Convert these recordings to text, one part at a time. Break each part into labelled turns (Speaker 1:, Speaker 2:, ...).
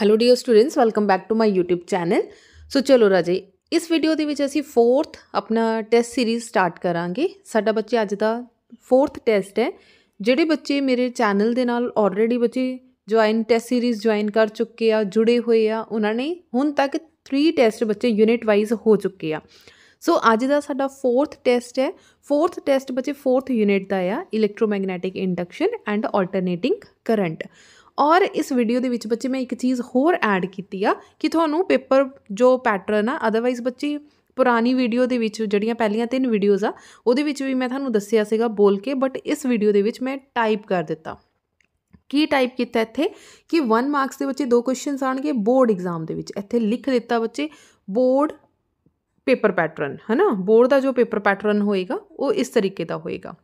Speaker 1: Hello dear students welcome back to my YouTube channel so ਚਲੋ ਰਾਜੇ ਇਸ video ਦੇ ਵਿੱਚ ਅਸੀਂ 4th ਆਪਣਾ ਟੈਸਟ ਸੀਰੀਜ਼ ਸਟਾਰਟ ਕਰਾਂਗੇ ਸਾਡਾ ਬੱਚੇ ਅੱਜ ਦਾ 4th ਟੈਸਟ ਹੈ ਜਿਹੜੇ ਬੱਚੇ ਮੇਰੇ ਚੈਨਲ ਦੇ ਨਾਲ ਆਲਰੇਡੀ ਬੱਚੇ ਜੁਆਇਨ ਟੈਸਟ ਸੀਰੀਜ਼ ਜੁਆਇਨ ਕਰ ਚੁੱਕੇ ਆ ਜੁੜੇ ਹੋਏ ਆ ਉਹਨਾਂ ਨੇ ਹੁਣ ਤੱਕ 3 ਟੈਸਟ ਬੱਚੇ ਯੂਨਿਟ ਵਾਈਜ਼ ਹੋ ਚੁੱਕੇ ਆ ਸੋ ਅੱਜ ਦਾ ਸਾਡਾ 4th ਟੈਸਟ ਹੈ 4th ਟੈਸਟ ਬੱਚੇ 4th ਯੂਨਿਟ ਦਾ ਆ electromagnetic induction and alternating current ਔਰ ਇਸ ਵੀਡੀਓ ਦੇ ਵਿੱਚ ਬੱਚੇ ਮੈਂ ਇੱਕ ਚੀਜ਼ ਹੋਰ ਐਡ ਕੀਤੀ ਆ ਕਿ ਤੁਹਾਨੂੰ ਪੇਪਰ ਜੋ ਪੈਟਰਨ ਆ ਅਦਰਵਾਈਜ਼ ਬੱਚੇ ਪੁਰਾਣੀ ਵੀਡੀਓ ਦੇ ਵਿੱਚ ਜਿਹੜੀਆਂ ਪਹਿਲੀਆਂ ਤਿੰਨ ਵੀਡੀਓਜ਼ ਆ ਉਹਦੇ ਵਿੱਚ ਵੀ ਮੈਂ ਤੁਹਾਨੂੰ ਦੱਸਿਆ ਸੀਗਾ ਬੋਲ ਕੇ ਬਟ ਇਸ ਵੀਡੀਓ ਦੇ ਵਿੱਚ ਮੈਂ ਟਾਈਪ ਕਰ ਦਿੱਤਾ ਕੀ ਟਾਈਪ ਕੀਤਾ ਇੱਥੇ ਕਿ 1 ਮਾਰਕਸ ਦੇ ਬੱਚੇ ਦੋ ਕੁਐਸਚਨਸ ਆਣਗੇ ਬੋਰਡ ਐਗਜ਼ਾਮ ਦੇ ਵਿੱਚ ਇੱਥੇ ਲਿਖ ਦਿੱਤਾ ਬੱਚੇ ਬੋਰਡ ਪੇਪਰ ਪੈਟਰਨ ਹੈਨਾ ਬੋਰਡ ਦਾ ਜੋ ਪੇਪਰ ਪੈਟਰਨ ਹੋਏਗਾ ਉਹ ਇਸ ਤਰੀਕੇ ਦਾ ਹੋਏਗਾ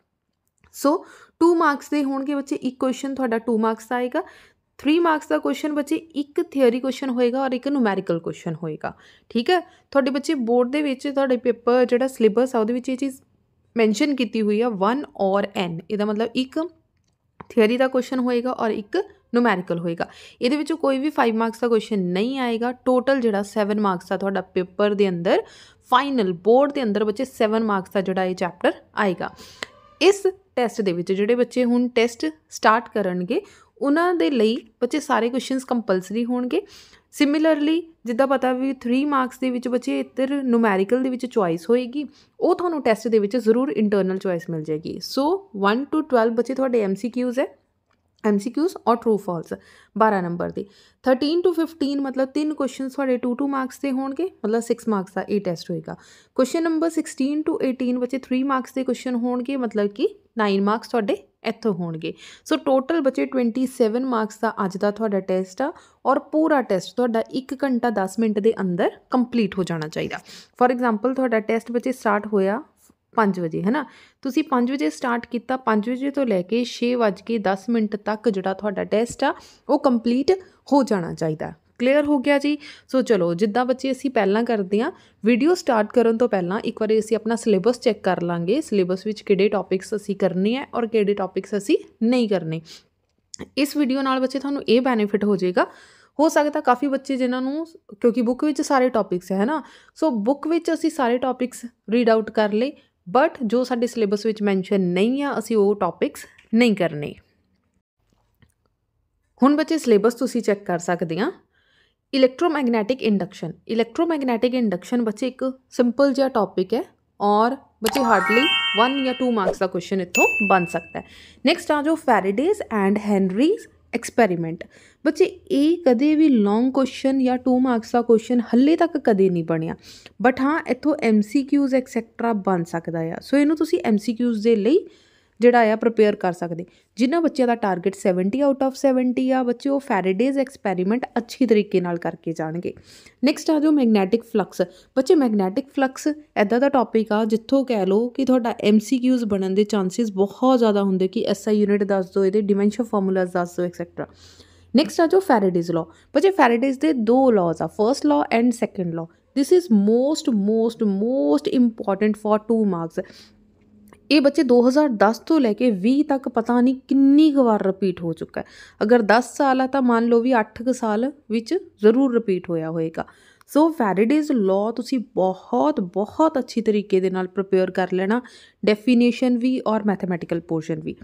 Speaker 1: ਸੋ 2 ਮਾਰਕਸ ਦੇ ਹੋਣਗੇ ਬੱਚੇ ਇੱਕ ਕੁਐਸਚਨ ਤੁਹਾਡਾ 2 ਮਾਰਕਸ ਦਾ ਆਏਗਾ 3 ਮਾਰਕਸ ਦਾ ਕੁਐਸਚਨ ਬੱਚੇ ਇੱਕ ਥਿਉਰੀ ਕੁਐਸਚਨ ਹੋਏਗਾ ਔਰ ਇੱਕ ਨੂਮੈਰੀਕਲ ਕੁਐਸਚਨ ਹੋਏਗਾ ਠੀਕ ਹੈ ਤੁਹਾਡੇ ਬੱਚੇ ਬੋਰਡ ਦੇ ਵਿੱਚ ਤੁਹਾਡੇ ਪੇਪਰ ਜਿਹੜਾ ਸਿਲੇਬਸ ਆ ਉਹਦੇ ਵਿੱਚ ਇਹ ਚੀਜ਼ ਮੈਂਸ਼ਨ ਕੀਤੀ ਹੋਈ ਆ 1 ਔਰ n ਇਹਦਾ ਮਤਲਬ ਇੱਕ ਥਿਉਰੀ ਦਾ ਕੁਐਸਚਨ ਹੋਏਗਾ ਔਰ ਇੱਕ ਨੂਮੈਰੀਕਲ ਹੋਏਗਾ ਇਹਦੇ ਵਿੱਚ ਕੋਈ ਵੀ 5 ਮਾਰਕਸ ਦਾ ਕੁਐਸਚਨ ਨਹੀਂ ਆਏਗਾ ਟੋਟਲ ਜਿਹੜਾ 7 ਮਾਰਕਸ ਦਾ ਤੁਹਾਡਾ ਪੇਪਰ ਦੇ ਅੰਦਰ ਫਾਈਨਲ ਬੋਰਡ ਦੇ ਅੰਦਰ ਬੱਚੇ 7 ਮਾਰਕਸ ਦਾ ਜਿਹੜਾ ਇਹ ਚੈਪਟਰ ਆਏਗਾ ਇਸ ਟੈਸਟ ਦੇ ਵਿੱਚ ਜਿਹੜੇ ਬੱਚੇ ਹੁਣ ਟੈਸਟ ਸਟਾਰਟ ਕਰਨਗੇ ਉਹਨਾਂ ਦੇ ਲਈ ਬੱਚੇ ਸਾਰੇ ਕੁਐਸਚਨਸ ਕੰਪਲਸਰੀ ਹੋਣਗੇ ਸਿਮਿਲਰਲੀ ਜਿੱਦਾਂ ਪਤਾ ਵੀ 3 ਮਾਰਕਸ ਦੇ ਵਿੱਚ ਬੱਚੇ ਇੱਧਰ ਨੂਮੈਰੀਕਲ ਦੇ ਵਿੱਚ ਚੁਆਇਸ ਹੋਏਗੀ ਉਹ ਤੁਹਾਨੂੰ ਟੈਸਟ ਦੇ ਵਿੱਚ ਜ਼ਰੂਰ ਇੰਟਰਨਲ ਚੁਆਇਸ ਮਿਲ ਜਾਏਗੀ ਸੋ 1 ਟੂ 12 ਬੱਚੇ ਤੁਹਾਡੇ ਐਮਸੀਕਿਊਜ਼ ਹੈ ਐਮਸੀਕਿਊਸ ਔਰ ਟਰੂ ਫਾਲਸ 12 ਨੰਬਰ ਦੇ 13 ਟੂ 15 ਮਤਲਬ ਤਿੰਨ ਕੁਐਸਚਨ ਤੁਹਾਡੇ 2 2 ਮਾਰਕਸ ਦੇ ਹੋਣਗੇ ਮਤਲਬ 6 ਮਾਰਕਸ ਦਾ ਇਹ ਟੈਸਟ ਹੋਏਗਾ ਕੁਐਸਚਨ ਨੰਬਰ 16 ਟੂ 18 ਬੱਚੇ 3 ਮਾਰਕਸ ਦੇ ਕੁਐਸਚਨ ਹੋਣਗੇ ਮਤਲਬ ਕਿ 9 ਮਾਰਕਸ ਤੁਹਾਡੇ ਇੱਥੋਂ ਹੋਣਗੇ ਸੋ ਟੋਟਲ ਬਚੇ 27 ਮਾਰਕਸ ਦਾ ਅੱਜ ਦਾ ਤੁਹਾਡਾ ਟੈਸਟ ਆ ਔਰ ਪੂਰਾ ਟੈਸਟ ਤੁਹਾਡਾ 1 ਘੰਟਾ 10 ਮਿੰਟ ਦੇ ਅੰਦਰ ਕੰਪਲੀਟ ਹੋ ਜਾਣਾ ਚਾਹੀਦਾ ਫੋਰ ਐਗਜ਼ਾਮਪਲ ਤੁਹਾਡਾ ਟੈਸਟ ਬਚੇ ਸਟਾਰਟ ਹੋਇਆ 5 ਵਜੇ ਹੈ ਨਾ ਤੁਸੀਂ 5 ਵਜੇ ਸਟਾਰਟ ਕੀਤਾ 5 ਵਜੇ ਤੋਂ ਲੈ ਕੇ 6 ਵਜੇ 10 ਮਿੰਟ ਤੱਕ ਜਿਹੜਾ ਤੁਹਾਡਾ ਟੈਸਟ ਆ ਉਹ ਕੰਪਲੀਟ ਹੋ ਜਾਣਾ ਚਾਹੀਦਾ ਕਲੀਅਰ ਹੋ ਗਿਆ ਜੀ ਸੋ ਚਲੋ ਜਿੱਦਾਂ ਬੱਚੇ ਅਸੀਂ ਪਹਿਲਾਂ ਕਰਦੇ ਆ ਵੀਡੀਓ ਸਟਾਰਟ ਕਰਨ ਤੋਂ ਪਹਿਲਾਂ ਇੱਕ ਵਾਰੀ ਅਸੀਂ ਆਪਣਾ ਸਿਲੇਬਸ ਚੈੱਕ ਕਰ ਲਾਂਗੇ ਸਿਲੇਬਸ ਵਿੱਚ ਕਿਹੜੇ ਟੌਪਿਕਸ ਅਸੀਂ ਕਰਨੇ ਆ ਔਰ ਕਿਹੜੇ ਟੌਪਿਕਸ ਅਸੀਂ ਨਹੀਂ ਕਰਨੇ ਇਸ ਵੀਡੀਓ ਨਾਲ ਬੱਚੇ ਤੁਹਾਨੂੰ ਇਹ ਬੈਨੀਫਿਟ ਹੋ ਜਾਏਗਾ ਹੋ ਸਕਦਾ ਕਾਫੀ ਬੱਚੇ ਜਿਨ੍ਹਾਂ ਨੂੰ ਕਿਉਂਕਿ ਬੁੱਕ ਵਿੱਚ ਸਾਰੇ ਟੌਪਿਕਸ ਹੈ ਨਾ ਸੋ ਬੁੱਕ ਵਿੱਚ ਅਸੀਂ ਸਾਰੇ ਟੌਪਿਕਸ ਰੀਡ ਆਊਟ ਕਰ ਲਏ ਬਟ ਜੋ ਸਾਡੇ ਸਿਲੇਬਸ ਵਿੱਚ ਮੈਂਸ਼ਨ ਨਹੀਂ ਆ ਅਸੀਂ ਉਹ ਟੌਪਿਕਸ ਨਹੀਂ ਕਰਨੇ ਹੁਣ ਬੱਚੇ ਸਿਲੇਬਸ ਤੁਸੀਂ ਚੈੱਕ ਕਰ ਸਕਦੇ ਆ ਇਲੈਕਟ੍ਰੋਮੈਗਨੈਟਿਕ ਇੰਡਕਸ਼ਨ ਇਲੈਕਟ੍ਰੋਮੈਗਨੈਟਿਕ ਇੰਡਕਸ਼ਨ ਬੱਚੇ ਇੱਕ ਸਿੰਪਲ ਜਿਹਾ ਟੌਪਿਕ ਹੈ ਔਰ ਬੱਚੇ ਹਾਰਡਲੀ 1 ਜਾਂ 2 ਮਾਰਕਸ ਦਾ ਕੁਐਸਚਨ ਇੱਥੋਂ ਬਣ ਸਕਦਾ ਹੈ ਨੈਕਸਟ ਆ ਜੋ ਫੈਰਡੇਜ਼ ਐਂਡ ਹੈਨਰੀਜ਼ ਐਕਸਪੈਰੀਮੈਂਟ ਬੱਚੇ ਇਹ ਕਦੇ ਵੀ ਲੌਂਗ ਕੁਐਸਚਨ ਜਾਂ 2 ਮਾਰਕਸ ਦਾ ਕੁਐਸਚਨ ਹੱਲੇ ਤੱਕ ਕਦੇ ਨਹੀਂ ਬਣਿਆ ਬਟ ਹਾਂ ਇੱਥੋਂ ਐਮਸੀਕਿਊਜ਼ ਐਕਸੈਕਟਰਾ ਬਣ ਸਕਦਾ ਆ ਸੋ ਇਹਨੂੰ ਤੁਸੀਂ ਐਮਸੀਕਿਊਜ਼ ਦੇ ਲਈ ਜਿਹੜਾ ਆ ਪ੍ਰੀਪੇਅਰ ਕਰ ਸਕਦੇ ਜਿਨ੍ਹਾਂ ਬੱਚਿਆਂ ਦਾ ਟਾਰਗੇਟ 70 ਆਊਟ ਆਫ 70 ਆ ਬੱਚੇ ਉਹ ਫੈਰੇਡੇਜ਼ ਐਕਸਪੈਰੀਮੈਂਟ ਅੱਛੀ ਤਰੀਕੇ ਨਾਲ ਕਰਕੇ ਜਾਣਗੇ ਨੈਕਸਟ ਆ ਜੋ ਮੈਗਨੈਟਿਕ ਫਲਕਸ ਬੱਚੇ ਮੈਗਨੈਟਿਕ ਫਲਕਸ ਐਦਾਂ ਦਾ ਟੌਪਿਕ ਆ ਜਿੱਥੋਂ ਕਹਿ ਲਓ ਕਿ ਤੁਹਾਡਾ ਐਮਸੀਕਿਊਜ਼ ਬਣਨ ਦੇ ਚਾਂਸਸ ਬਹੁਤ ਜ਼ਿਆਦਾ ਹੁੰਦੇ ਕਿ ਐਸਆਈ ਯੂਨਿਟ ਦੱਸ ਦੋ ਇਹਦੇ ਡਿਮੈਂਸ਼ੀਆ ਫਾਰਮੂਲਾਸ ਦੱਸ ਦੋ ਐਕਸੈਟਰਾ ਨੈਕਸਟ ਆ ਜੋ ਫੈਰੇਡੇਜ਼ ਲਾ ਬੱਚੇ ਫੈਰੇਡੇਜ਼ ਦੇ ਦੋ ਲਾਜ਼ ਆ first law and second law this is most most most important for 2 marks ਇਹ ਬੱਚੇ 2010 ਤੋਂ ਲੈ ਕੇ 20 ਤੱਕ ਪਤਾ ਨਹੀਂ ਕਿੰਨੀ ਵਾਰ ਰਿਪੀਟ ਹੋ ਚੁੱਕਾ ਹੈ ਅਗਰ 10 ਸਾਲ ਆ ਤਾਂ ਮੰਨ ਲਓ ਵੀ 8 ਸਾਲ ਵਿੱਚ ਜ਼ਰੂਰ ਰਿਪੀਟ ਹੋਇਆ ਹੋਏਗਾ ਸੋ ਫੈਰਡੇਜ਼ ਲਾਅ ਤੁਸੀਂ ਬਹੁਤ ਬਹੁਤ ਅੱਛੀ ਤਰੀਕੇ ਦੇ ਨਾਲ ਪ੍ਰਿਪੇਅਰ ਕਰ ਲੈਣਾ ਡੈਫੀਨੇਸ਼ਨ ਵੀ ਔਰ ਮੈਥਮੈਟੀਕਲ ਪੋਰਸ਼ਨ ਵੀ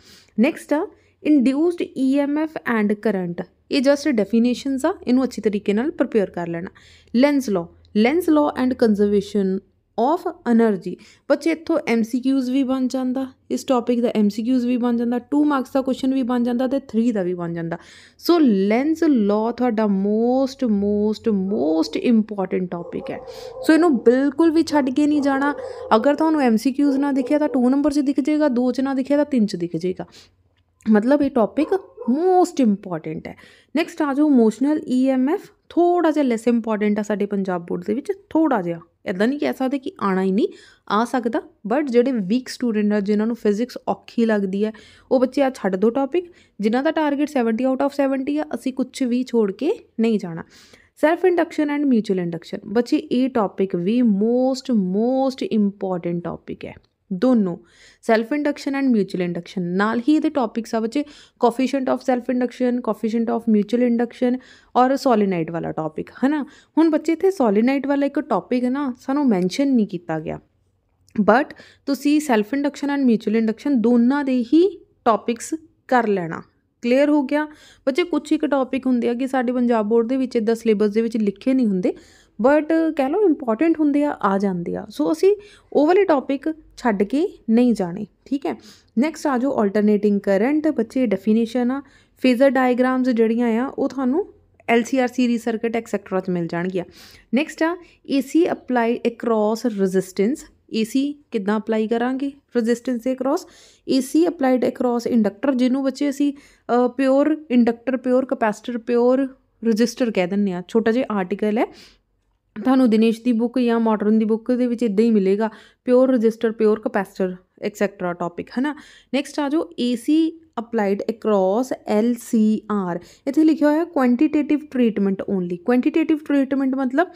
Speaker 1: ਨੈਕਸਟ ਆ ਇੰਡਿਊਸਡ ਈਐਮਐਫ ਐਂਡ ਕਰੰਟ ਇਹ ਜਸਟ ਡੈਫੀਨੇਸ਼ਨਸ ਆ ਇਹਨੂੰ ਅੱਛੀ ਤਰੀਕੇ ਨਾਲ ਪ੍ਰਿਪੇਅਰ ਕਰ ਲੈਣਾ Lenz law Lenz law and conservation of energy ਬੱਚੇ ਇੱਥੋਂ ਐਮਸੀਕਿਊਜ਼ ਵੀ ਬਣ ਜਾਂਦਾ ਇਸ ਟੌਪਿਕ ਦਾ ਐਮਸੀਕਿਊਜ਼ ਵੀ ਬਣ ਜਾਂਦਾ 2 ਮਾਰਕਸ ਦਾ ਕੁਐਸਚਨ ਵੀ ਬਣ ਜਾਂਦਾ ਤੇ 3 ਦਾ ਵੀ ਬਣ ਜਾਂਦਾ ਸੋ ਲੈਂਸ ਲਾ ਤੁਹਾਡਾ most most most important topic ਹੈ ਸੋ ਇਹਨੂੰ ਬਿਲਕੁਲ ਵੀ ਛੱਡ ਕੇ ਨਹੀਂ ਜਾਣਾ ਅਗਰ ਤੁਹਾਨੂੰ ਐਮਸੀਕਿਊਜ਼ ਨਾ ਦਿਖਿਆ ਤਾਂ 2 ਨੰਬਰ 'ਚ ਦਿਖ ਜਾਏਗਾ 2 'ਚ ਨਾ ਦਿਖਿਆ ਤਾਂ 3 'ਚ ਦਿਖ ਜਾਏਗਾ ਮਤਲਬ ਇਹ ਟੌਪਿਕ ਮੋਸਟ ਇੰਪੋਰਟੈਂਟ ਹੈ ਨੈਕਸਟ ਆ ਜਾਓ ਇਮੋਸ਼ਨਲ ਈਐਮਐਫ ਥੋੜਾ ਜਿਹਾ ਲੈਸ ਇੰਪੋਰਟੈਂਟ ਆ ਸਾਡੇ ਪੰਜਾਬ ਬੋਰਡ ਦੇ ਵਿੱਚ ਥੋੜਾ ਜਿਹਾ ਇਦਾਂ ਨਹੀਂ ਕਹਿ ਸਕਦੇ ਕਿ ਆਣਾ ਹੀ ਨਹੀਂ ਆ ਸਕਦਾ ਬਟ ਜਿਹੜੇ ਵੀਕ ਸਟੂਡੈਂਟ ਆ ਜਿਨ੍ਹਾਂ ਨੂੰ ਫਿਜ਼ਿਕਸ ਔਖੀ ਲੱਗਦੀ ਹੈ ਉਹ ਬੱਚੇ ਆ ਛੱਡ ਦੋ ਟਾਪਿਕ ਜਿਨ੍ਹਾਂ ਦਾ ਟਾਰਗੇਟ 70 ਆਊਟ ਆਫ 70 ਆ ਅਸੀਂ ਕੁਝ ਵੀ ਛੋੜ ਕੇ ਨਹੀਂ ਜਾਣਾ self induction and mutual induction ਬੱਚੇ ਇਹ ਟਾਪਿਕ ਵੀ ਮੋਸਟ ਮੋਸਟ ਇੰਪੋਰਟੈਂਟ ਟਾਪਿਕ ਹੈ ਦੋਨੋਂ self induction and mutual induction ਨਾਲ ਹੀ ਇਹਦੇ ਟੌਪਿਕਸ ਆ ਬੱਚੇ coefficient of self induction coefficient of mutual induction ਔਰ ਸੋਲੀਨਾਈਡ ਵਾਲਾ ਟੌਪਿਕ ਹਨਾ ਹੁਣ ਬੱਚੇ ਇੱਥੇ ਸੋਲੀਨਾਈਡ ਵਾਲਾ ਇੱਕ ਟੌਪਿਕ ਹੈ ਨਾ ਸਾਨੂੰ ਮੈਂਸ਼ਨ ਨਹੀਂ ਕੀਤਾ ਗਿਆ ਬਟ ਤੁਸੀਂ self induction and mutual induction ਦੋਨਾਂ ਦੇ ਹੀ ਟੌਪਿਕਸ ਕਰ ਲੈਣਾ ਕਲੀਅਰ ਹੋ ਗਿਆ ਬੱਚੇ ਕੁਝ ਇੱਕ ਟੌਪਿਕ ਹੁੰਦੇ ਆ ਕਿ ਸਾਡੇ ਪੰਜਾਬ ਬੋਰਡ ਦੇ ਵਿੱਚ ਇਦਾਂ ਸਿਲੇਬਸ ਦੇ ਵਿੱਚ ਲਿਖੇ ਨਹੀਂ ਹੁੰਦੇ ਬਟ ਕਹਿ ਲਓ ਇੰਪੋਰਟੈਂਟ ਹੁੰਦੇ ਆ ਆ ਜਾਂਦੇ ਆ ਸੋ ਅਸੀਂ ਉਹ ਵਾਲੇ ਟੌਪਿਕ ਛੱਡ ਕੇ ਨਹੀਂ ਜਾਣੇ ਠੀਕ ਹੈ ਨੈਕਸਟ ਆ ਜਾਓ ਆਲਟਰਨੇਟਿੰਗ ਕਰੰਟ ਬੱਚੇ ਡੈਫੀਨੇਸ਼ਨ ਆ ਫੇਜ਼ਰ ਡਾਇਗ੍ਰਾਮਸ ਜਿਹੜੀਆਂ ਆ ਉਹ ਤੁਹਾਨੂੰ LCR ਸੀਰੀਜ਼ ਸਰਕਟ ਐਕਸੈਕਟਰਾ ਚ ਮਿਲ ਜਾਣਗੀਆਂ ਨੈਕਸਟ ਆ AC apply across resistance AC ਕਿੱਦਾਂ ਅਪਲਾਈ ਕਰਾਂਗੇ ਰੈਜ਼ਿਸਟੈਂਸ ਦੇ across AC applied across inductor ਜਿਹਨੂੰ ਬੱਚੇ ਅਸੀਂ pure inductor pure capacitor pure resistor ਕਹਿ ਦਿੰਨੇ ਆ ਛੋਟਾ ਜਿਹਾ ਆਰਟੀਕਲ ਹੈ ਤੁਹਾਨੂੰ ਦਿਨੇਸ਼ ਦੀ ਬੁੱਕ ਜਾਂ ਮਾਡਰਨ ਦੀ ਬੁੱਕ ਦੇ ਵਿੱਚ ਇਦਾਂ ਹੀ ਮਿਲੇਗਾ pure resistor pure capacitor etcetera topic ਹੈ ਨਾ ਨੈਕਸਟ ਆ ਜੋ AC applied across L C R ਇੱਥੇ ਲਿਖਿਆ ਹੋਇਆ quantitative treatment only quantitative treatment ਮਤਲਬ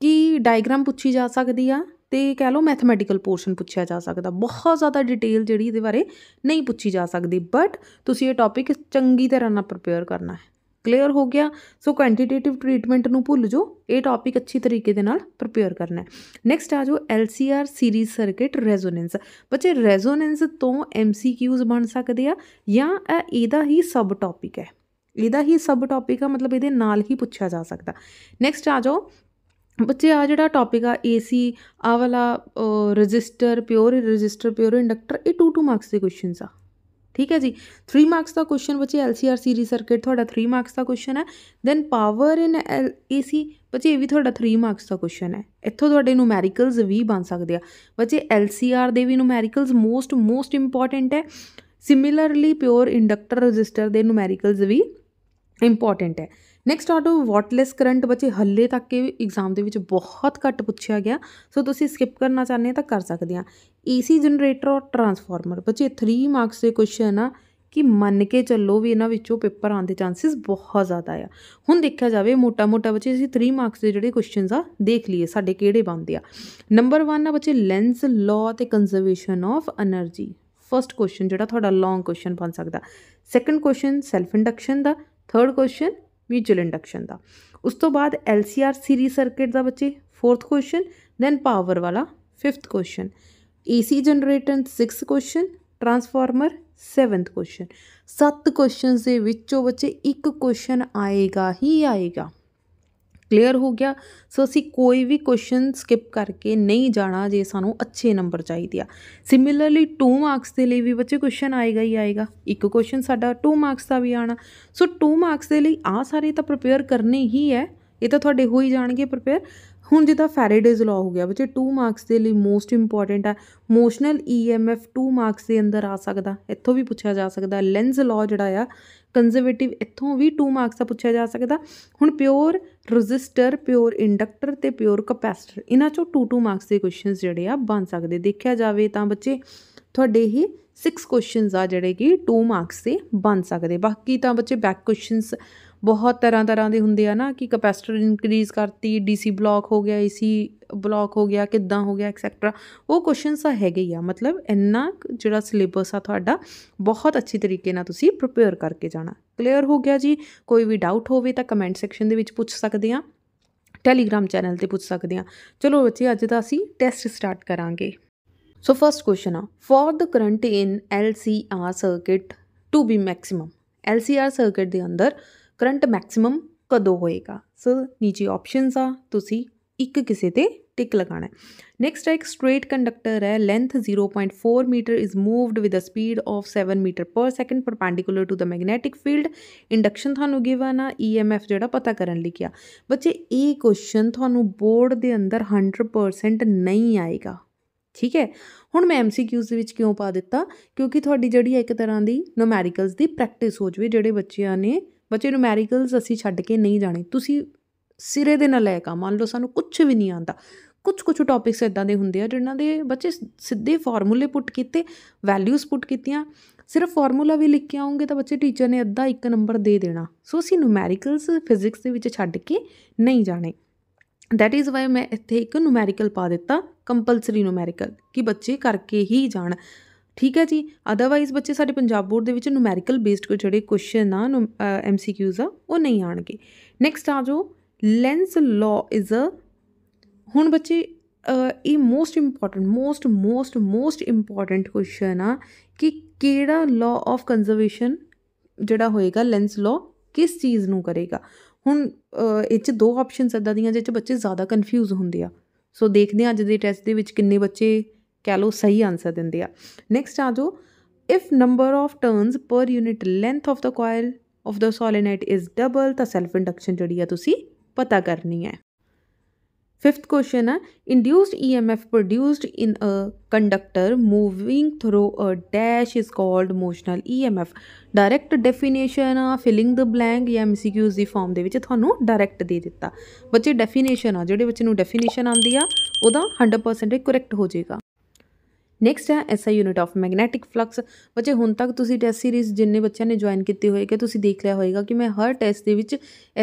Speaker 1: ਕਿ ਡਾਇਗਰਾਮ ਪੁੱਛੀ ਜਾ ਸਕਦੀ ਆ ਤੇ ਕਹਿ ਲਓ ਮੈਥਮੈਟਿਕਲ ਪੋਰਸ਼ਨ ਪੁੱਛਿਆ ਜਾ ਸਕਦਾ ਬਹੁਤ ਜ਼ਿਆਦਾ ਡਿਟੇਲ ਜਿਹੜੀ ਇਹਦੇ ਬਾਰੇ ਨਹੀਂ ਪੁੱਛੀ ਜਾ ਸਕਦੀ ਬਟ ਤੁਸੀਂ ਇਹ ਟੌਪਿਕ ਚੰਗੀ ਤਰ੍ਹਾਂ ਨਾਲ ਪ੍ਰਿਪੇਅਰ ਕਰਨਾ ਹੈ ਕਲੀਅਰ ਹੋ ਗਿਆ ਸੋ ਕੁਆਂਟੀਟੇਟਿਵ ਟ੍ਰੀਟਮੈਂਟ ਨੂੰ ਭੁੱਲ ਜਾਓ ਇਹ ਟੌਪਿਕ ਅੱਛੀ ਤਰੀਕੇ ਦੇ ਨਾਲ ਪ੍ਰਪੇਅਰ ਕਰਨਾ ਹੈ ਨੈਕਸਟ ਆ ਜਾਓ LCR ਸੀਰੀਜ਼ ਸਰਕਟ ਰੈਜ਼ੋਨੈਂਸ ਬੱਚੇ ਰੈਜ਼ੋਨੈਂਸ ਤੋਂ MCQs ਬਣ ਸਕਦੇ ਆ ਜਾਂ ਇਹ ਇਹਦਾ ਹੀ ਸਬ ਟੌਪਿਕ ਹੈ ਇਹਦਾ ਹੀ ਸਬ ਟੌਪਿਕ ਆ ਮਤਲਬ ਇਹਦੇ ਨਾਲ ਹੀ ਪੁੱਛਿਆ ਜਾ ਸਕਦਾ ਨੈਕਸਟ ਆ ਜੋ ਬੱਚੇ ਆ ਜਿਹੜਾ ਟੌਪਿਕ ਆ ਏਸੀ ਆ ਵਾਲਾ resistor pure resistor pure inductor ਇਹ 2 2 ਮਾਰਕਸ ਦੇ ਕੁਐਸਚਨਸ ਆ ਠੀਕ ਹੈ ਜੀ 3 ਮਾਰਕਸ ਦਾ ਕੁਐਸਚਨ ਬੱਚੇ ਐਲਸੀਆਰ ਸੀਰੀਜ਼ ਸਰਕਟ ਤੁਹਾਡਾ 3 ਮਾਰਕਸ ਦਾ ਕੁਐਸਚਨ ਹੈ ਦੈਨ ਪਾਵਰ ਇਨ ਏਸੀ ਬੱਚੇ ਇਹ ਵੀ ਤੁਹਾਡਾ 3 ਮਾਰਕਸ ਦਾ ਕੁਐਸਚਨ ਹੈ ਇੱਥੋਂ ਤੁਹਾਡੇ ਨੂਮੈਰੀਕਲਸ ਵੀ ਬਣ ਸਕਦੇ ਆ ਬੱਚੇ ਐਲਸੀਆਰ ਦੇ ਵੀ ਨੂਮੈਰੀਕਲਸ ਮੋਸਟ ਮੋਸਟ ਇੰਪੋਰਟੈਂਟ ਹੈ ਸਿਮਿਲਰਲੀ ਪਿਓਰ ਇੰਡਕਟਰ ਰੈਜ਼ਿਸਟਰ ਦੇ ਨੂਮੈਰੀਕਲਸ ਵੀ ਇੰਪੋਰਟੈਂਟ ਹੈ ਨੈਕਸਟ ਆਟੋ ਵਾਟਲੈਸ ਕਰੰਟ ਬੱਚੇ ਹੱਲੇ ਤੱਕ ਕੇ ਐਗਜ਼ਾਮ ਦੇ ਵਿੱਚ ਬਹੁਤ ਘੱਟ ਪੁੱਛਿਆ ਗਿਆ ਸੋ ਤੁਸੀਂ ਸਕਿਪ ਕਰਨਾ ਚਾਹੁੰਦੇ ਤਾਂ ਕਰ ਸਕਦੇ ਆ ਏਸੀ ਜਨਰੇਟਰ ਔਰ ਟਰਾਂਸਫਾਰਮਰ ਬੱਚੇ 3 ਮਾਰਕਸ ਦੇ ਕੁਐਸਚਨ ਆ ਕਿ ਮੰਨ ਕੇ ਚੱਲੋ ਵੀ ਇਹਨਾਂ ਵਿੱਚੋਂ ਪੇਪਰ ਆਉਣ ਦੇ ਚਾਂਸਸ ਬਹੁਤ ਜ਼ਿਆਦਾ ਆ ਹੁਣ ਦੇਖਿਆ ਜਾਵੇ ਮੋਟਾ-ਮੋਟਾ ਬੱਚੇ ਅਸੀਂ 3 ਮਾਰਕਸ ਦੇ ਜਿਹੜੇ ਕੁਐਸਚਨਸ ਆ ਦੇਖ ਲਈਏ ਸਾਡੇ ਕਿਹੜੇ ਬਣਦੇ ਆ ਨੰਬਰ 1 ਆ ਬੱਚੇ ਲੈਂਸ ਲਾਅ ਤੇ conservation of energy first question ਜਿਹੜਾ ਤੁਹਾਡਾ ਲੌਂਗ ਕੁਐਸਚਨ ਬਣ ਸਕਦਾ ਸੈਕੰਡ ਕੁਐਸਚਨ ਸੈਲਫ ਇੰਡਕਸ਼ਨ ਦਾ ਥਰਡ ਕੁਐਸਚਨ ਮਿਊਚੁਅਲ ਇੰਡਕਸ਼ਨ ਦਾ ਉਸ ਤੋਂ ਬਾਅਦ ਐਲਸੀਆਰ ਸੀਰੀਜ਼ ਸਰਕਟ ਦਾ ਬੱਚੇ ਫੋਰਥ ਕੁਐਸਚਨ ਦੈਨ ਪਾਵਰ ਵਾਲਾ fifth question AC generator 6th question transformer 7th question ਸੱਤ ਕੁਐਸਚਨਸ ਦੇ ਵਿੱਚੋਂ ਬੱਚੇ ਇੱਕ ਕੁਐਸਚਨ ਆਏਗਾ ਹੀ ਆਏਗਾ ਕਲੀਅਰ ਹੋ ਗਿਆ ਸੋ ਅਸੀਂ ਕੋਈ ਵੀ ਕੁਐਸਚਨ ਸਕਿਪ ਕਰਕੇ ਨਹੀਂ ਜਾਣਾ ਜੇ ਸਾਨੂੰ ਅੱਛੇ ਨੰਬਰ ਚਾਹੀਦੇ ਆ ਸਿਮਿਲਰਲੀ 2 ਮਾਰਕਸ ਦੇ ਲਈ ਵੀ ਬੱਚੇ ਕੁਐਸਚਨ ਆਏਗਾ ਹੀ ਆਏਗਾ ਇੱਕ ਕੁਐਸਚਨ ਸਾਡਾ 2 ਮਾਰਕਸ ਦਾ ਵੀ ਆਣਾ ਸੋ 2 ਮਾਰਕਸ ਦੇ ਲਈ ਆ ਸਾਰੇ ਤਾਂ ਪ੍ਰਿਪੇਅਰ ਕਰਨੇ ਹੀ ਹੈ ਇਹ ਤਾਂ ਤੁਹਾਡੇ ਹੋ ਹੀ ਜਾਣਗੇ ਪ੍ਰਿਪੇਅਰ ਹੁਣ ਜਿੱਦਾਂ ਫੈਰੇਡੇਜ਼ ਲਾਅ ਹੋ ਗਿਆ ਬੱਚੇ 2 ਮਾਰਕਸ ਦੇ ਲਈ ਮੋਸਟ ਇੰਪੋਰਟੈਂਟ ਆ ਮੋਸ਼ਨਲ ਈਐਮਐਫ 2 ਮਾਰਕਸ ਦੇ ਅੰਦਰ ਆ ਸਕਦਾ ਇੱਥੋਂ ਵੀ ਪੁੱਛਿਆ ਜਾ ਸਕਦਾ ਲੈਂਜ਼ ਲਾਅ ਜਿਹੜਾ ਆ ਕੰਜ਼ਰਵੇਟਿਵ ਇੱਥੋਂ ਵੀ 2 ਮਾਰਕਸ ਦਾ ਪੁੱਛਿਆ ਜਾ ਸਕਦਾ ਹੁਣ ਪਿਓਰ ਰੈਜ਼ਿਸਟਰ ਪਿਓਰ ਇੰਡਕਟਰ ਤੇ ਪਿਓਰ ਕਪੈਸਿਟਰ ਇਹਨਾਂ ਚੋਂ 2 2 ਮਾਰਕਸ ਦੇ ਕੁਐਸਚਨਸ ਜਿਹੜੇ ਆ ਬਣ ਸਕਦੇ ਦੇਖਿਆ ਜਾਵੇ ਤਾਂ ਬੱਚੇ ਤੁਹਾਡੇ ਹੀ 6 ਕੁਐਸਚਨਸ ਆ ਜਿਹੜੇ ਕਿ 2 ਮਾਰਕਸ ਦੇ ਬਣ ਸਕਦੇ ਬਾਕੀ ਤਾਂ ਬੱਚੇ ਬੈਕ ਕੁਐਸਚਨਸ ਬਹੁਤ ਤਰ੍ਹਾਂ ਤਰ੍ਹਾਂ ਦੇ ਹੁੰਦੇ ਆ ਨਾ ਕਿ ਕਪੈਸਿਟਰ ਇਨਕਰੀਜ਼ ਕਰਤੀ ਡੀਸੀ ਬਲੌਕ ਹੋ ਗਿਆ ਏਸੀ ਬਲੌਕ ਹੋ ਗਿਆ ਕਿੱਦਾਂ ਹੋ ਗਿਆ ਐਕਸੈਕਟਰਾ ਉਹ ਕੁਐਸਚਨਸ ਆ ਹੈਗੇ ਆ ਮਤਲਬ ਇੰਨਾ ਜਿਹੜਾ ਸਿਲੇਬਸ ਆ ਤੁਹਾਡਾ ਬਹੁਤ ਅੱਛੀ ਤਰੀਕੇ ਨਾਲ ਤੁਸੀਂ ਪ੍ਰਿਪੇਅਰ ਕਰਕੇ ਜਾਣਾ ਕਲੀਅਰ ਹੋ ਗਿਆ ਜੀ ਕੋਈ ਵੀ ਡਾਊਟ ਹੋਵੇ ਤਾਂ ਕਮੈਂਟ ਸੈਕਸ਼ਨ ਦੇ ਵਿੱਚ ਪੁੱਛ ਸਕਦੇ ਆ ਟੈਲੀਗ੍ਰਾਮ ਚੈਨਲ ਤੇ ਪੁੱਛ ਸਕਦੇ ਆ ਚਲੋ ਬੱਚੇ ਅੱਜ ਦਾ ਅਸੀਂ ਟੈਸਟ ਸਟਾਰਟ ਕਰਾਂਗੇ ਸੋ ਫਰਸਟ ਕੁਐਸਚਨ ਆ for the current in LCR circuit to be maximum LCR circuit ਦੇ ਅੰਦਰ ਕਰੰਟ ਮੈਕਸਿਮਮ ਕਦੋਂ ਹੋਏਗਾ ਸੋ ਨੀਚੇ ਆਪਸ਼ਨਸ ਆ ਤੁਸੀਂ ਇੱਕ ਕਿਸੇ ਤੇ ਟਿਕ ਲਗਾਣਾ ਹੈ ਨੈਕਸਟ ਹੈ ਇੱਕ ਸਟ੍ਰੇਟ ਕੰਡਕਟਰ ਹੈ length 0.4 metre is moved with a speed of 7 metre per second perpendicular to the magnetic field induction ਤੁਹਾਨੂੰ ਗਿਵਨ ਆ ਈਐਮਐਫ e ਜਿਹੜਾ ਪਤਾ ਕਰਨ ਲਈ ਕਿਹਾ ਬੱਚੇ ਇਹ ਕੁਐਸਚਨ ਤੁਹਾਨੂੰ ਬੋਰਡ ਦੇ ਅੰਦਰ 100% ਨਹੀਂ ਆਏਗਾ ਠੀਕ ਹੈ ਹੁਣ ਮੈਂ ਐਮਸੀਕਿਊਜ਼ ਦੇ ਵਿੱਚ ਕਿਉਂ ਪਾ ਦਿੱਤਾ ਕਿਉਂਕਿ ਤੁਹਾਡੀ ਜਿਹੜੀ ਇੱਕ ਤਰ੍ਹਾਂ ਦੀ ਨੋਮੈਰੀਕਲਸ ਦੀ ਪ੍ਰੈਕਟਿਸ ਹੋ ਜਵੇ ਜਿਹੜੇ ਬੱਚਿਆਂ ਨੇ ਬੱਚੇ ਮੈਰੀਕਲਸ ਅਸੀਂ ਛੱਡ ਕੇ ਨਹੀਂ ਜਾਣੇ ਤੁਸੀਂ ਸਿਰੇ ਦੇ ਨਾਲ ਲੈ ਕੇ ਮੰਨ ਲਓ ਸਾਨੂੰ ਕੁਝ ਵੀ ਨਹੀਂ ਆਂਦਾ ਕੁਝ ਕੁਝ ਟੌਪਿਕਸ ਇਦਾਂ ਦੇ ਹੁੰਦੇ ਆ ਜਿਨ੍ਹਾਂ ਦੇ ਬੱਚੇ ਸਿੱਧੇ ਫਾਰਮੂਲੇ ਪੁੱਟ ਕੀਤੇ ਵੈਲਿਊਜ਼ ਪੁੱਟ ਕੀਤੀਆਂ ਸਿਰਫ ਫਾਰਮੂਲਾ ਵੀ ਲਿਖ ਕੇ ਆਉਂਗੇ ਤਾਂ ਬੱਚੇ ਟੀਚਰ ਨੇ ਅੱਧਾ ਇੱਕ ਨੰਬਰ ਦੇ ਦੇਣਾ ਸੋ ਅਸੀਂ ਨੂਮੈਰੀਕਲਸ ਫਿਜ਼ਿਕਸ ਦੇ ਵਿੱਚ ਛੱਡ ਕੇ ਨਹੀਂ ਜਾਣੇ ਦੈਟ ਇਜ਼ ਵਾਈ ਮੈਂ ਇੱਥੇ ਇੱਕ ਨੂਮੈਰੀਕਲ ਪਾ ਦਿੱਤਾ ਕੰਪਲਸਰੀ ਨੂਮੈਰੀਕਲ ਕਿ ਬੱਚੇ ਕਰਕੇ ਹੀ ਜਾਣ ਠੀਕ ਹੈ ਜੀ ਅਦਰਵਾਈਜ਼ ਬੱਚੇ ਸਾਡੇ ਪੰਜਾਬ ਬੋਰਡ ਦੇ ਵਿੱਚ ਨੂਮੈਰੀਕਲ ਬੇਸਡ ਜਿਹੜੇ ਕੁਐਸਚਨ ਆ ਐਮਸੀਕਿਊਜ਼ ਆ ਉਹ ਨਹੀਂ ਆਣਗੇ ਨੈਕਸਟ ਆ ਜੋ ਲੈਂਸ ਲਾਅ ਇਜ਼ ਅ ਹੁਣ ਬੱਚੇ ਇਹ most important most most most important question ਆ ਕਿ ਕਿਹੜਾ ਲਾਅ ਆਫ ਕੰਜ਼ਰਵੇਸ਼ਨ ਜਿਹੜਾ ਹੋਏਗਾ ਲੈਂਸ ਲਾਅ ਕਿਸ ਚੀਜ਼ ਨੂੰ ਕਰੇਗਾ ਹੁਣ ਇਹ ਚ ਦੋ ਆਪਸ਼ਨਸ ਇਦਾਂ ਦੀਆਂ ਜਿਹਦੇ ਚ ਬੱਚੇ ਜ਼ਿਆਦਾ ਕਨਫਿਊਜ਼ ਹੁੰਦੇ ਆ ਸੋ ਦੇਖਦੇ ਆ ਅੱਜ ਦੇ ਟੈਸਟ ਦੇ ਵਿੱਚ ਕਿੰਨੇ ਬੱਚੇ ਕਹਿ ਲਓ ਸਹੀ ਆਨਸਰ ਦਿੰਦੇ ਆ ਨੈਕਸਟ ਆ ਜੋ if number of turns per unit length of the coil of the solenoid is double ਤਾਂ ਸੈਲਫ ਇੰਡਕਸ਼ਨ ਜਿਹੜੀ ਆ ਤੁਸੀਂ ਪਤਾ ਕਰਨੀ ਹੈ ਫਿਫਥ ਕੁਐਸਚਨ ਆ induced EMF produced in a conductor moving through a dash is called motional EMF direct definition ਆ filling the blank ਜਾਂ ਐਮਸੀਕਿਊਜ਼ ਦੀ ਫਾਰਮ ਦੇ ਵਿੱਚ ਤੁਹਾਨੂੰ ਡਾਇਰੈਕਟ ਦੇ ਦਿੱਤਾ ਬੱਚੇ ਡੈਫੀਨੇਸ਼ਨ ਆ ਜਿਹੜੇ ਬੱਚੇ ਨੂੰ ਡੈਫੀਨੇਸ਼ਨ ਆਉਂਦੀ ਆ ਉਹਦਾ 100% ਕਰੈਕਟ ਹੋ ਜਾਏਗਾ ਨੈਕਸਟ ਹੈ SI unit of magnetic flux ਬੱਚੇ ਹੁਣ ਤੱਕ ਤੁਸੀਂ ਟੈਸਟ ਸੀਰੀਜ਼ ਜਿੰਨੇ ਬੱਚਿਆਂ ਨੇ ਜੁਆਇਨ ਕੀਤੀ ਹੋਏਗੀ ਤੁਸੀਂ ਦੇਖ ਲਿਆ ਹੋਏਗਾ ਕਿ ਮੈਂ ਹਰ ਟੈਸਟ ਦੇ ਵਿੱਚ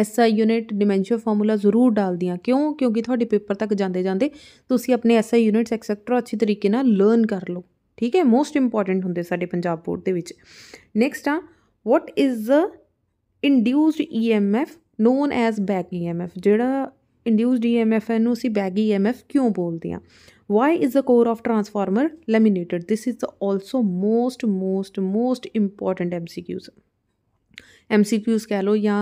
Speaker 1: ਐਸਆਈ ਯੂਨਿਟ ਡਿਮੈਂਸ਼ੀਆ ਫਾਰਮੂਲਾ ਜ਼ਰੂਰ ਡਾਲਦੀ ਹਾਂ ਕਿਉਂ ਕਿਉਂਕਿ ਤੁਹਾਡੇ ਪੇਪਰ ਤੱਕ ਜਾਂਦੇ ਜਾਂਦੇ ਤੁਸੀਂ ਆਪਣੇ ਐਸਆਈ ਯੂਨਿਟਸ ਐਕਸੈਕਟਰਾ ਅੱਛੀ ਤਰੀਕੇ ਨਾਲ ਲਰਨ ਕਰ ਲਓ ਠੀਕ ਹੈ ਮੋਸਟ ਇੰਪੋਰਟੈਂਟ ਹੁੰਦੇ ਸਾਡੇ ਪੰਜਾਬ ਬੋਰਡ ਦੇ ਵਿੱਚ ਨੈਕਸਟ ਆ what is a induced EMF known as back EMF ਜਿਹੜਾ ਇੰਡਿਊਸਡ ਈਐਮਐਫ ਨੂੰ ਅਸੀਂ ਬੈਕ ਈਐਮਐਫ e ਕਿਉਂ ਬੋਲਦੇ ਆ Why is the core of transformer laminated? This is also most most most important MCQs. MCQs ਕਹਿ ਲਓ ਜਾਂ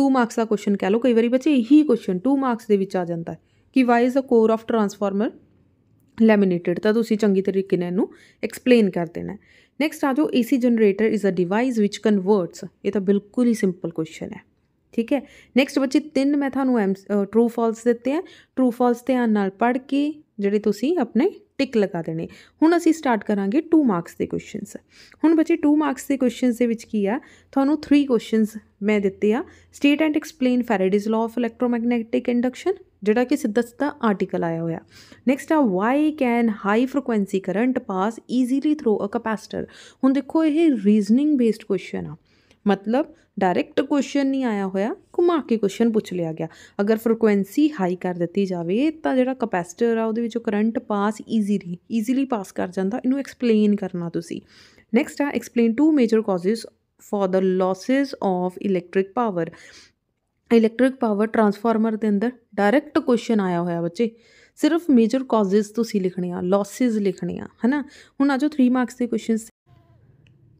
Speaker 1: 2 ਮਾਰਕਸ ਦਾ ਕੁਐਸਚਨ ਕਹਿ ਲਓ ਕਈ ਵਾਰੀ ਬੱਚੇ ਇਹੀ ਕੁਐਸਚਨ 2 ਮਾਰਕਸ ਦੇ ਵਿੱਚ ਆ ਜਾਂਦਾ ਹੈ ਕਿ why is the core of transformer laminated ਤਾਂ ਤੁਸੀਂ ਚੰਗੀ ਤਰੀਕੇ ਨਾਲ ਇਹਨੂੰ ਐਕਸਪਲੇਨ ਕਰ ਦੇਣਾ ਨੈਕਸਟ ਆ ਜਾਓ AC generator is a device which converts ਇਹ ਤਾਂ ਬਿਲਕੁਲ ਹੀ ਸਿੰਪਲ ਕੁਐਸਚਨ ਹੈ ਠੀਕ ਹੈ ਨੈਕਸਟ ਬੱਚੇ ਤਿੰਨ ਮੈਂ ਤੁਹਾਨੂੰ ਟਰੂ ਫਾਲਸ ਦਿੱਤੇ ਆ ਟਰੂ ਫਾਲਸ ਧਿਆਨ ਨਾਲ ਪੜ੍ਹ ਕੇ ਜਿਹੜੇ ਤੁਸੀਂ ਆਪਣੇ ਟਿਕ ਲਗਾ ਦੇਣੇ ਹੁਣ ਅਸੀਂ ਸਟਾਰਟ ਕਰਾਂਗੇ 2 ਮਾਰਕਸ ਦੇ ਕੁਐਸਚਨਸ ਹੁਣ ਬੱਚੇ 2 ਮਾਰਕਸ ਦੇ ਕੁਐਸਚਨਸ ਦੇ ਵਿੱਚ ਕੀ ਆ ਤੁਹਾਨੂੰ 3 ਕੁਐਸਚਨਸ ਮੈਂ ਦਿੱਤੇ ਆ state and explain Faraday's law of electromagnetic induction ਜਿਹੜਾ ਕਿ ਸਿੱਧਾ ਸਿੱਧਾ ਆਰਟੀਕਲ ਆਇਆ ਹੋਇਆ ਨੈਕਸਟ ਆ why can high frequency current pass easily through a capacitor ਹੁਣ ਦੇਖੋ ਇਹ ਰੀਜ਼ਨਿੰਗ ਬੇਸਡ ਕੁਐਸਚਨ ਆ ਮਤਲਬ ਡਾਇਰੈਕਟ ਕੁਐਸਚਨ ਨਹੀਂ ਆਇਆ ਹੋਇਆ ਘੁਮਾ ਕੇ ਕੁਐਸਚਨ ਪੁੱਛ ਲਿਆ ਗਿਆ ਅਗਰ ਫ੍ਰੀਕੁਐਂਸੀ ਹਾਈ ਕਰ ਦਿੱਤੀ ਜਾਵੇ ਤਾਂ ਜਿਹੜਾ ਕਪੈਸਿਟਰ ਆ ਉਹਦੇ ਵਿੱਚੋਂ current pass easily easily pass ਕਰ ਜਾਂਦਾ ਇਹਨੂੰ ਐਕਸਪਲੇਨ ਕਰਨਾ ਤੁਸੀਂ ਨੈਕਸਟ ਆ explain two major causes for the losses of electric power electric power transformer ਦੇ ਅੰਦਰ ਡਾਇਰੈਕਟ ਕੁਐਸਚਨ ਆਇਆ ਹੋਇਆ ਬੱਚੇ ਸਿਰਫ ਮੇਜਰ ਕਾਜ਼ਸ ਤੁਸੀਂ ਲਿਖਣੀਆਂ ਲਾਸਸ ਲਿਖਣੀਆਂ ਹਨਾ ਹੁਣ ਆਜੋ 3 ਮਾਰਕਸ ਦੇ questions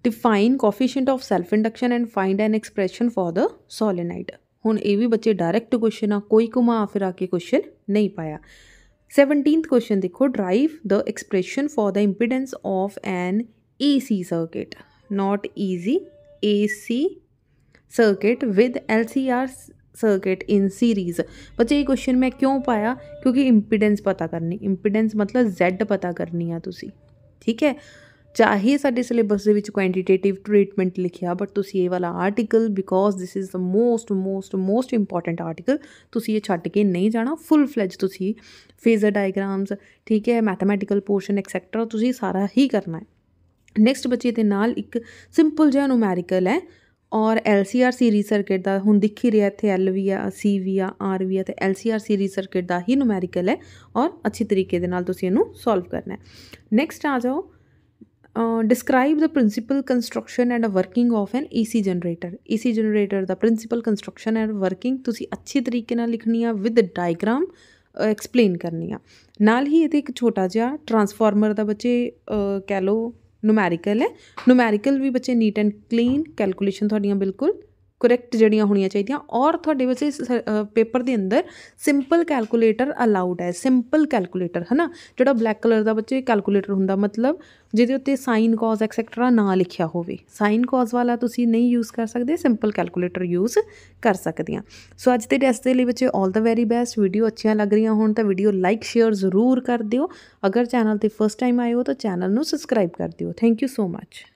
Speaker 1: define coefficient of self induction and find an expression for the solenoid हूँ ये ਵੀ क्वेश्चन आ कोई घुमा ਕੋਈ ਘੁਮਾ क्वेश्चन नहीं पाया ਨਹੀਂ क्वेश्चन देखो derive the expression for the for the an A C circuit not easy A C circuit with L C R circuit in series बच्चे ये क्वेश्चन मैं क्यों पाया क्योंकि इंपीडेंस पता करनी इंपीडेंस मतलब जेड पता करनी है ठीक है ਚਾਹੀ ਸਾਡੇ ਸਿਲੇਬਸ ਦੇ ਵਿੱਚ ਕੁਆਂਟੀਟੇਟਿਵ ਟ੍ਰੀਟਮੈਂਟ ਲਿਖਿਆ ਬਟ ਤੁਸੀਂ ਇਹ ਵਾਲਾ article because this is the most most most important article ਤੁਸੀਂ ਇਹ ਛੱਡ ਕੇ ਨਹੀਂ ਜਾਣਾ ਫੁੱਲ ਫਲੇਜ ਤੁਸੀਂ ਫੇਜ਼ਰ ਡਾਇਗ੍ਰਾਮਸ ਠੀਕ ਹੈ ਮੈਥਮੈਟੀਕਲ ਪੋਰਸ਼ਨ ਐਕਸੈਕਟਰਾ ਤੁਸੀਂ ਸਾਰਾ ਹੀ ਕਰਨਾ ਹੈ ਨੈਕਸਟ ਬੱਚੇ ਦੇ ਨਾਲ ਇੱਕ ਸਿੰਪਲ ਜਿਹਾ ਨੂਮੈਰੀਕਲ ਹੈ ਔਰ ਐਲਸੀਆਰ ਸੀਰੀਜ਼ ਸਰਕਟ ਦਾ ਹੁਣ ਦਿਖ ਹੀ ਰਿਹਾ ਇੱਥੇ ਐਲ ਵੀ ਆ ਸੀ ਵੀ ਆ ਆਰ ਵੀ ਆ ਤੇ ਐਲਸੀਆਰ ਸੀਰੀਜ਼ ਸਰਕਟ ਦਾ ਹੀ ਨੂਮੈਰੀਕਲ ਹੈ ਔਰ ਅੱਛੀ ਤਰੀਕੇ ਦੇ ਨਾਲ ਤੁਸੀਂ ਇਹਨੂੰ ਸੋਲਵ ਕਰਨਾ ਹੈ ਨੈਕਸਟ ਆ ਜਾਓ describe the principal construction and a working of an AC generator AC generator the principal construction and working ਤੁਸੀਂ ਅੱਛੇ ਤਰੀਕੇ ਨਾਲ ਲਿਖਣੀ ਆ ਵਿਦ ਡਾਇਗ੍ਰਾਮ ਐਕਸਪਲੇਨ ਕਰਨੀ ਆ ਨਾਲ ਹੀ ਇਹਦੇ ਇੱਕ ਛੋਟਾ ਜਿਹਾ ਟਰਾਂਸਫਾਰਮਰ ਦਾ ਬੱਚੇ ਕਹਿ ਲਓ ਨੂਮੈਰੀਕਲ ਹੈ ਨੂਮੈਰੀਕਲ ਵੀ ਬੱਚੇ ਨੀਟ ਐਂਡ ਕਲੀਨ ਕੈਲਕੂਲੇਸ਼ਨ ਤੁਹਾਡੀਆਂ ਬਿਲਕੁਲ ਕਰੈਕਟ ਜਿਹੜੀਆਂ ਹੋਣੀਆਂ ਚਾਹੀਦੀਆਂ ਔਰ ਤੁਹਾਡੇ ਵਿੱਚ ਪੇਪਰ ਦੇ ਅੰਦਰ ਸਿੰਪਲ ਕੈਲਕੂਲੇਟਰ ਅਲਾਉਡ ਹੈ ਸਿੰਪਲ ਕੈਲਕੂਲੇਟਰ ਹੈ ਨਾ ਜਿਹੜਾ ਬਲੈਕ ਕਲਰ ਦਾ ਬੱਚੇ ਕੈਲਕੂਲੇਟਰ ਹੁੰਦਾ ਮਤਲਬ ਜਿਹਦੇ ਉੱਤੇ ਸਾਈਨ ਕੋਸ ਐਕਸੈਕਟਰਾ ਨਾ ਲਿਖਿਆ ਹੋਵੇ ਸਾਈਨ ਕੋਸ ਵਾਲਾ ਤੁਸੀਂ ਨਹੀਂ ਯੂਜ਼ ਕਰ ਸਕਦੇ ਸਿੰਪਲ ਕੈਲਕੂਲੇਟਰ ਯੂਜ਼ ਕਰ ਸਕਦੇ ਆ ਸੋ ਅੱਜ ਦੇ ਟੈਸਟ ਦੇ ਲਈ ਬੱਚੇ 올 ਦਾ ਵੈਰੀ ਬੈਸਟ ਵੀਡੀਓ ਅੱਛੀਆਂ ਲੱਗ ਰਹੀਆਂ ਹੋਣ ਤਾਂ ਵੀਡੀਓ ਲਾਈਕ ਸ਼ੇਅਰ ਜ਼ਰੂਰ ਕਰ ਦਿਓ ਅਗਰ ਚੈਨਲ ਤੇ ਫਸਟ ਟਾਈਮ ਆਏ ਹੋ ਤਾਂ ਚੈਨਲ ਨੂੰ ਸਬਸਕ੍ਰਾਈਬ ਕਰ ਦਿਓ ਥੈਂਕ ਯੂ ਸੋ ਮੱਚ